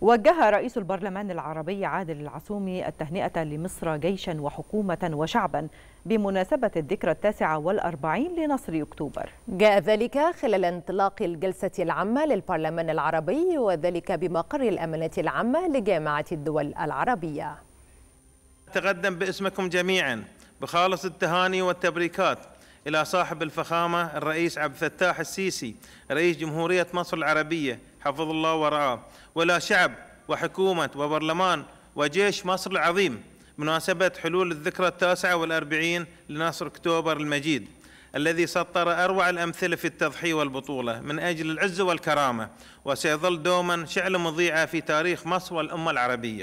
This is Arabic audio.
وجه رئيس البرلمان العربي عادل العصومي التهنئة لمصر جيشا وحكومة وشعبا بمناسبة الذكرى التاسعة والأربعين لنصر أكتوبر جاء ذلك خلال انطلاق الجلسة العامة للبرلمان العربي وذلك بمقر الأمانة العامة لجامعة الدول العربية أتقدم باسمكم جميعا بخالص التهاني والتبريكات إلى صاحب الفخامة الرئيس عبد الفتاح السيسي رئيس جمهورية مصر العربية حفظ الله ورعاه ولا شعب وحكومة وبرلمان وجيش مصر العظيم مناسبة حلول الذكرى التاسعة والأربعين لنصر أكتوبر المجيد الذي سطر أروع الأمثلة في التضحية والبطولة من أجل العزة والكرامة وسيظل دوما شعلة مضيعة في تاريخ مصر والأمة العربية